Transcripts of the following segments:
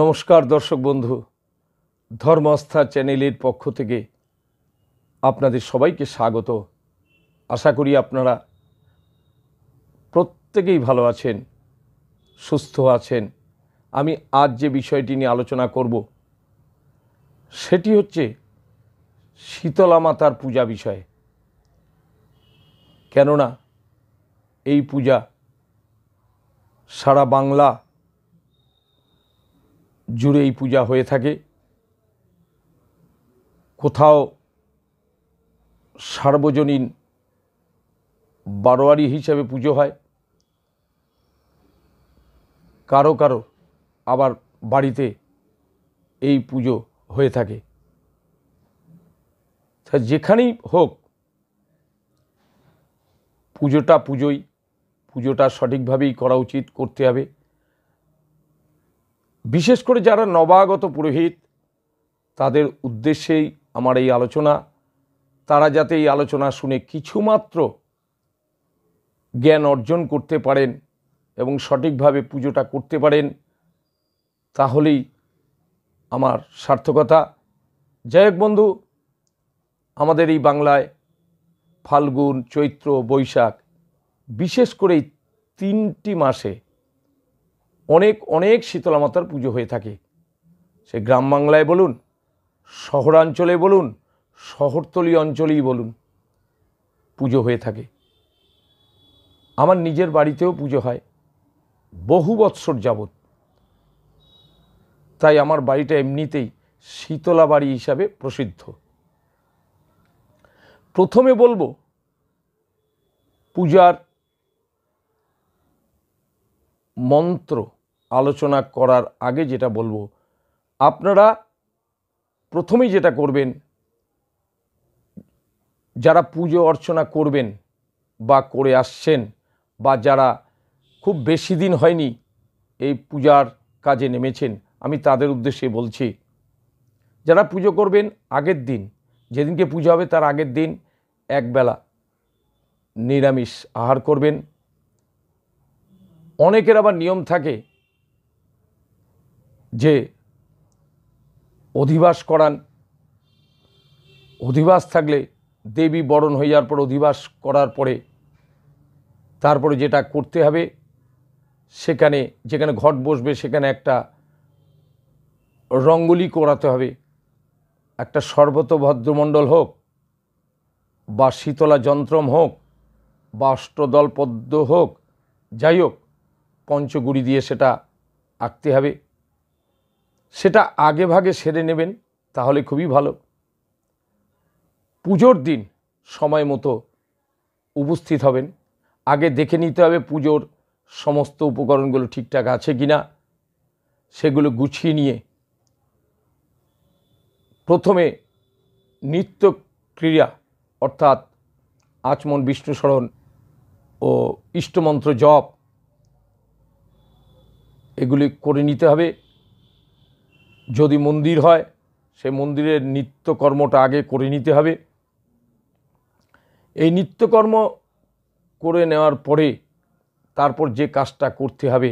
নমস্কার দর্শক বন্ধু ধর্মস্থা চ্যানেলের পক্ষ থেকে আপনাদের সবাইকে স্বাগত আশা করি আপনারা প্রত্যেকেই ভালো আছেন সুস্থ আছেন আমি আজ যে বিষয়টি নিয়ে আলোচনা করব সেটি হচ্ছে শীতলা মাতার পূজা বিষয়ে কেননা এই পূজা সারা বাংলা জুড়ে এই পূজা হয়ে থাকে কোথাও সার্বজনীন বারোয়ারি হিসাবে পুজো হয় কারো কারো আবার বাড়িতে এই পুজো হয়ে থাকে যেখানেই হোক পুজোটা পুজোই পুজোটা সঠিকভাবেই করা উচিত করতে হবে বিশেষ করে যারা নবাগত পুরোহিত তাদের উদ্দেশ্যেই আমার এই আলোচনা তারা যাতে এই আলোচনা শুনে কিছুমাত্র জ্ঞান অর্জন করতে পারেন এবং সঠিকভাবে পুজোটা করতে পারেন তাহলেই আমার সার্থকতা যাই হোক বন্ধু আমাদের এই বাংলায় ফাল্গুন চৈত্র বৈশাখ বিশেষ করে এই তিনটি মাসে অনেক অনেক শীতলামাতার পুজো হয়ে থাকে সে গ্রাম বাংলায় বলুন শহরাঞ্চলে বলুন শহরতলি অঞ্চলেই বলুন পুজো হয়ে থাকে আমার নিজের বাড়িতেও পুজো হয় বহু বৎসর যাবৎ তাই আমার বাড়িটা এমনিতেই শীতলা বাড়ি হিসাবে প্রসিদ্ধ প্রথমে বলবো পূজার মন্ত্র আলোচনা করার আগে যেটা বলবো আপনারা প্রথমেই যেটা করবেন যারা পুজো অর্চনা করবেন বা করে আসছেন বা যারা খুব বেশি দিন হয়নি এই পূজার কাজে নেমেছেন আমি তাদের উদ্দেশ্যে বলছি যারা পুজো করবেন আগের দিন যেদিনকে পুজো হবে তার আগের দিন একবেলা নিরামিষ আহার করবেন অনেকের আবার নিয়ম থাকে যে অধিবাস করান অধিবাস থাকলে দেবী বরণ হয়ে যাওয়ার পর অধিবাস করার পরে তারপরে যেটা করতে হবে সেখানে যেখানে ঘট বসবে সেখানে একটা রঙ্গলি করাতে হবে একটা সর্বত ভদ্রমণ্ডল হোক বা শীতলা যন্ত্রম হোক বা অষ্টদল পদ্ম হোক যাই হোক পঞ্চগুড়ি দিয়ে সেটা আঁকতে হবে সেটা আগে ভাগে সেরে নেবেন তাহলে খুবই ভালো পুজোর দিন সময় মতো উপস্থিত হবেন আগে দেখে নিতে হবে পুজোর সমস্ত উপকরণগুলো ঠিকঠাক আছে কি না সেগুলো গুছিয়ে নিয়ে প্রথমে নিত্য ক্রিয়া অর্থাৎ আচমন বিষ্ণুসরণ ও ইষ্টমন্ত্র জপ এগুলি করে নিতে হবে যদি মন্দির হয় সে মন্দিরের নিত্যকর্মটা আগে করে নিতে হবে এই নিত্যকর্ম করে নেওয়ার পরে তারপর যে কাজটা করতে হবে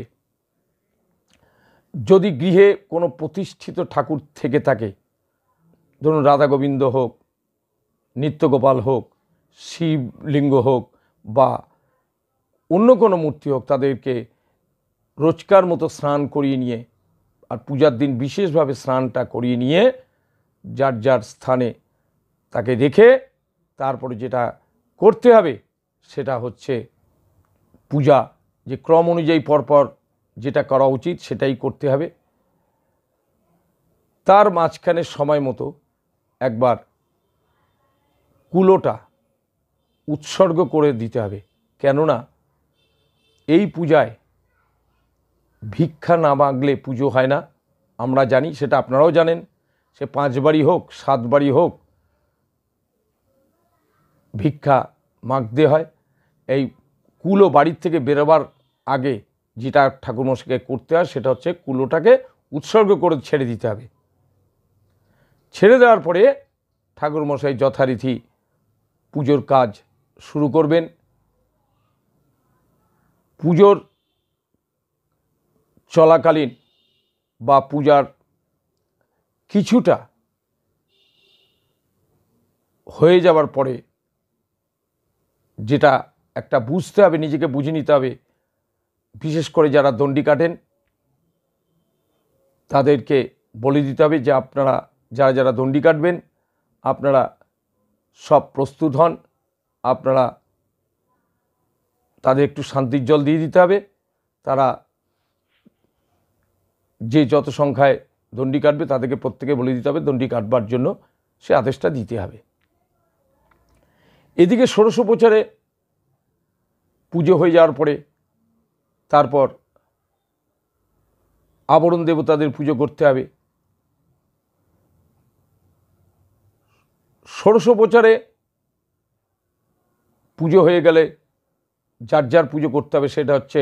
যদি গৃহে কোনো প্রতিষ্ঠিত ঠাকুর থেকে থাকে ধরুন রাধা গোবিন্দ হোক নিত্যগোপাল হোক শিবলিঙ্গ হোক বা অন্য কোনো মূর্তি হোক তাদেরকে রোজকার মতো স্নান করিয়ে নিয়ে আর পূজার দিন বিশেষভাবে স্নানটা করিয়ে নিয়ে যার যার স্থানে তাকে রেখে তারপরে যেটা করতে হবে সেটা হচ্ছে পূজা যে ক্রম অনুযায়ী পরপর যেটা করা উচিত সেটাই করতে হবে তার মাঝখানে সময় মতো একবার কুলোটা উৎসর্গ করে দিতে হবে কেননা এই পূজায় ভিক্ষা না মাগলে পুজো হয় না আমরা জানি সেটা আপনারাও জানেন সে পাঁচবারই হোক সাতবারই হোক ভিক্ষা মাগতে হয় এই কুলো বাড়ির থেকে বেরোবার আগে যেটা ঠাকুরমশাইকে করতে হয় সেটা হচ্ছে কুলোটাকে উৎসর্গ করে ছেড়ে দিতে হবে ছেড়ে দেওয়ার পরে ঠাকুরমশাই যথারীতি পুজোর কাজ শুরু করবেন পুজোর চলাকালীন বা পূজার কিছুটা হয়ে যাওয়ার পরে যেটা একটা বুঝতে হবে নিজেকে বুঝে নিতে হবে বিশেষ করে যারা দণ্ডি কাটেন তাদেরকে বলে দিতে হবে যে আপনারা যারা যারা দণ্ডি কাটবেন আপনারা সব প্রস্তুত হন আপনারা তাদের একটু শান্তির জল দিয়ে দিতে হবে তারা যে যত সংখ্যায় দণ্ডি কাটবে তাদেরকে প্রত্যেকে বলে দিতে হবে দণ্ডি কাটবার জন্য সে আদেশটা দিতে হবে এদিকে প্রচারে পুজো হয়ে যাওয়ার পরে তারপর আবরণ দেবতাদের পুজো করতে হবে প্রচারে পুজো হয়ে গেলে যার যার পুজো করতে হবে সেটা হচ্ছে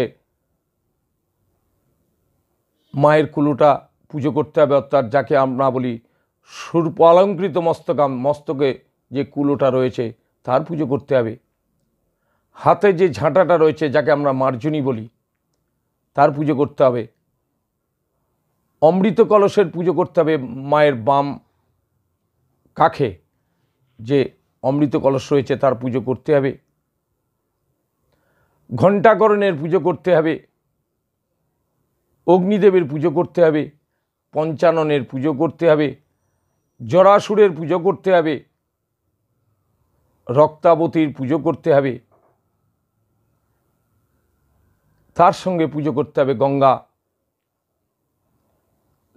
মায়ের কুলুটা পুজো করতে হবে অর্থাৎ যাকে আমরা বলি অলঙ্কৃত মস্তকাম মস্তকে যে কুলোটা রয়েছে তার পুজো করতে হবে হাতে যে ঝাঁটাটা রয়েছে যাকে আমরা মার্জনী বলি তার পুজো করতে হবে অমৃত কলসের পুজো করতে হবে মায়ের বাম কাখে যে অমৃত কলস রয়েছে তার পুজো করতে হবে ঘণ্টাকরণের পুজো করতে হবে অগ্নিদেবের পুজো করতে হবে পঞ্চাননের পুজো করতে হবে জরাসুরের পুজো করতে হবে রক্তাবতীর পুজো করতে হবে তার সঙ্গে পুজো করতে হবে গঙ্গা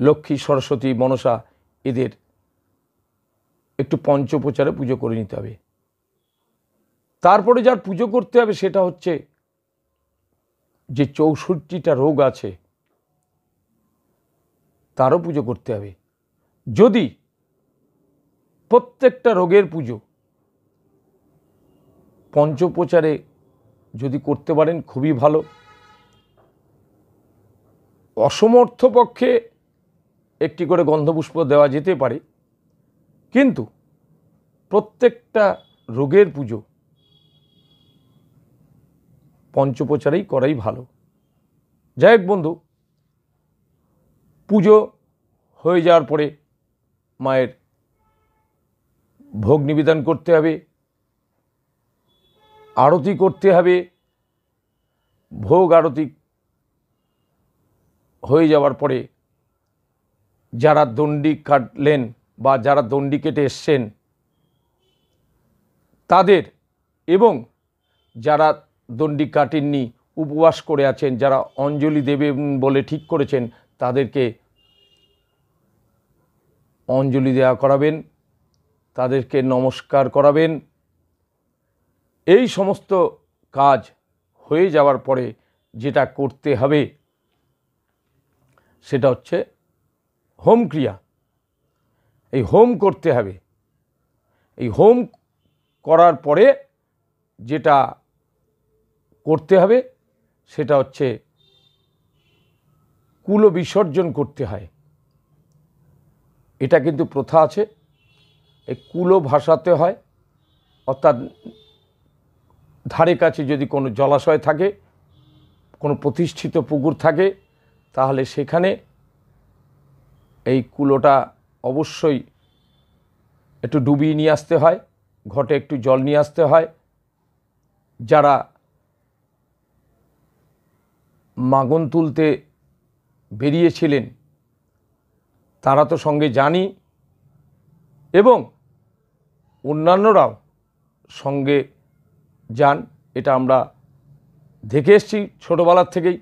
লক্ষ্মী সরস্বতী মনসা এদের একটু পঞ্চপ্রচারে পুজো করে নিতে হবে তারপরে যার পুজো করতে হবে সেটা হচ্ছে যে চৌষট্টিটা রোগ আছে তারও পুজো করতে হবে যদি প্রত্যেকটা রোগের পুজো পঞ্চপ্রচারে যদি করতে পারেন খুবই ভালো অসমর্থ পক্ষে একটি করে গন্ধপুষ্প দেওয়া যেতে পারে কিন্তু প্রত্যেকটা রোগের পুজো পঞ্চপ্রচারেই করাই ভালো যাই হোক বন্ধু পুজো হয়ে যাওয়ার পরে মায়ের ভোগ নিবেদন করতে হবে আরতি করতে হবে ভোগ আরতি হয়ে যাওয়ার পরে যারা দণ্ডি কাটলেন বা যারা দণ্ডি কেটে এসছেন তাদের এবং যারা দণ্ডি কাটেননি উপবাস করে আছেন যারা অঞ্জলি দেবেন বলে ঠিক করেছেন তাদেরকে অঞ্জলি দেওয়া করাবেন তাদেরকে নমস্কার করাবেন এই সমস্ত কাজ হয়ে যাওয়ার পরে যেটা করতে হবে সেটা হচ্ছে হোম ক্রিয়া এই হোম করতে হবে এই হোম করার পরে যেটা করতে হবে সেটা হচ্ছে কুলো বিসর্জন করতে হয় এটা কিন্তু প্রথা আছে এই কুলো ভাসাতে হয় অর্থাৎ ধারে কাছে যদি কোনো জলাশয় থাকে কোনো প্রতিষ্ঠিত পুকুর থাকে তাহলে সেখানে এই কুলোটা অবশ্যই একটু ডুবিয়ে নিয়ে আসতে হয় ঘটে একটু জল নিয়ে আসতে হয় যারা মাগন তুলতে বেরিয়েছিলেন তারা তো সঙ্গে জানি এবং অন্যান্যরাও সঙ্গে যান এটা আমরা দেখে এসছি ছোটোবেলার থেকেই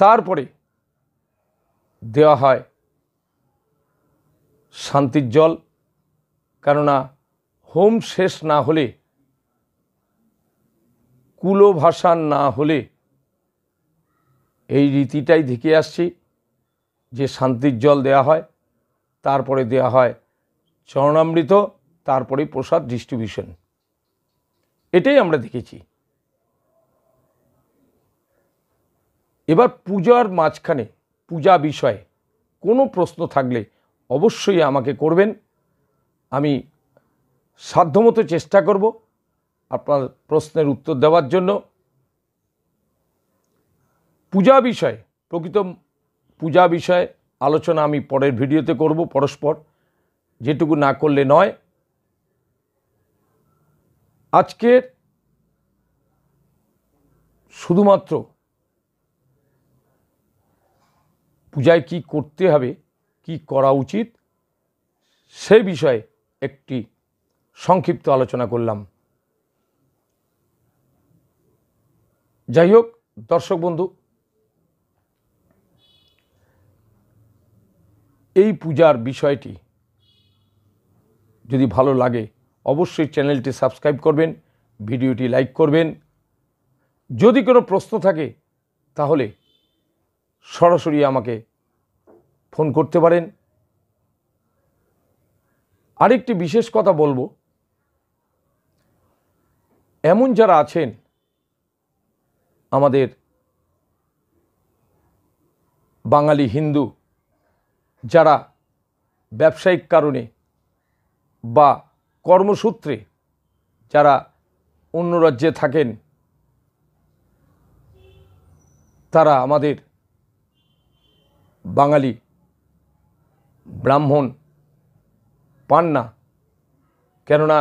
তারপরে দেওয়া হয় শান্তির জল কেননা হোম শেষ না হলে কুলো ভাষা না হলে এই রীতিটাই দেখে আসছি যে শান্তির জল দেয়া হয় তারপরে দেয়া হয় চরণামৃত তারপরে প্রসাদ ডিস্ট্রিবিউশন এটাই আমরা দেখেছি এবার পূজার মাঝখানে পূজা বিষয়ে কোনো প্রশ্ন থাকলে অবশ্যই আমাকে করবেন আমি সাধ্যমতো চেষ্টা করব আপনার প্রশ্নের উত্তর দেওয়ার জন্য পূজা বিষয়ে প্রকৃত পূজা বিষয়ে আলোচনা আমি পরের ভিডিওতে করব পরস্পর যেটুকু না করলে নয় আজকের শুধুমাত্র পূজায় কি করতে হবে কি করা উচিত সে বিষয়ে একটি সংক্ষিপ্ত আলোচনা করলাম যাই হোক দর্শক বন্ধু এই পূজার বিষয়টি যদি ভালো লাগে অবশ্যই চ্যানেলটি সাবস্ক্রাইব করবেন ভিডিওটি লাইক করবেন যদি কোনো প্রশ্ন থাকে তাহলে সরাসরি আমাকে ফোন করতে পারেন আরেকটি বিশেষ কথা বলবো এমন যারা আছেন আমাদের বাঙালি হিন্দু যারা ব্যবসায়িক কারণে বা কর্মসূত্রে যারা অন্য রাজ্যে থাকেন তারা আমাদের বাঙালি ব্রাহ্মণ পান না কেননা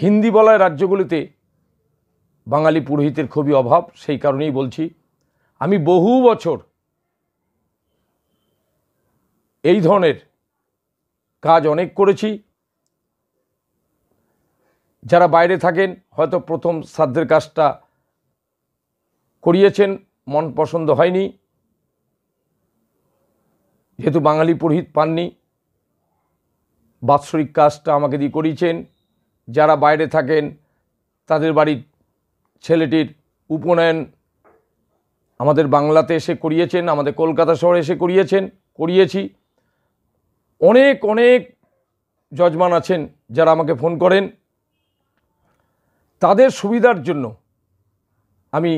হিন্দি বলায় রাজ্যগুলিতে বাঙালি পুরোহিতের খুবই অভাব সেই কারণেই বলছি আমি বহু বছর এই ধরনের কাজ অনেক করেছি যারা বাইরে থাকেন হয়তো প্রথম শ্রাদ্ধের কাজটা করিয়েছেন মন পছন্দ হয়নি যেহেতু বাঙালি পুরোহিত পাননি বাৎসরিক কাজটা আমাকে দিয়ে করিয়েছেন যারা বাইরে থাকেন তাদের বাড়ির ছেলেটির উপনয়ন আমাদের বাংলাতে এসে করিয়েছেন আমাদের কলকাতা শহরে এসে করিয়েছেন করিয়েছি অনেক অনেক যজমান আছেন যারা আমাকে ফোন করেন তাদের সুবিধার জন্য আমি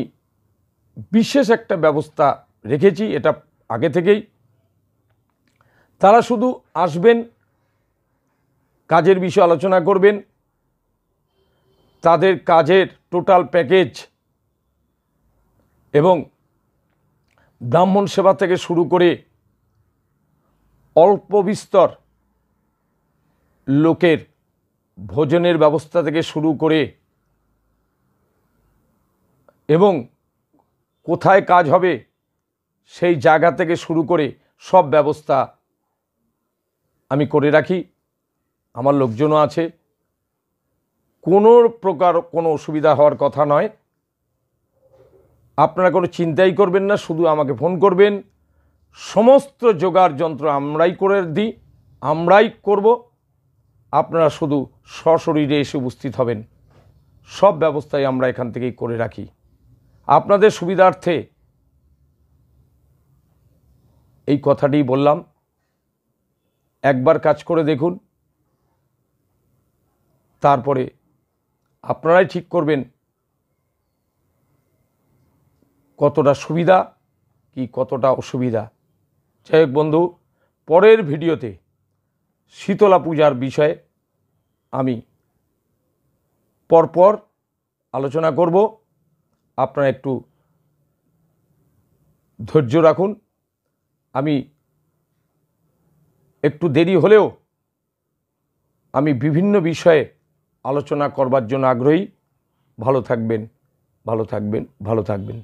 বিশেষ একটা ব্যবস্থা রেখেছি এটা আগে থেকেই তারা শুধু আসবেন কাজের বিষয়ে আলোচনা করবেন তাদের কাজের টোটাল প্যাকেজ এবং ব্রাহ্মণ সেবা থেকে শুরু করে অল্প বিস্তর লোকের ভোজনের ব্যবস্থা থেকে শুরু করে এবং কোথায় কাজ হবে সেই জায়গা থেকে শুরু করে সব ব্যবস্থা আমি করে রাখি আমার লোকজনও আছে কোনো প্রকার কোনো অসুবিধা হওয়ার কথা নয় আপনারা কোনো চিন্তাই করবেন না শুধু আমাকে ফোন করবেন সমস্ত যোগার যন্ত্র আমরাই করে দিই আমরাই করব আপনারা শুধু সশরীরে এসে উপস্থিত হবেন সব ব্যবস্থাই আমরা এখান থেকেই করে রাখি আপনাদের সুবিধার্থে এই কথাটি বললাম একবার কাজ করে দেখুন তারপরে আপনারাই ঠিক করবেন কতটা সুবিধা কি কতটা অসুবিধা যাই বন্ধু পরের ভিডিওতে শীতলা পূজার বিষয়ে আমি পরপর আলোচনা করব আপনারা একটু ধৈর্য রাখুন আমি একটু দেরি হলেও আমি বিভিন্ন বিষয়ে আলোচনা করবার জন্য আগ্রহী ভালো থাকবেন ভালো থাকবেন ভালো থাকবেন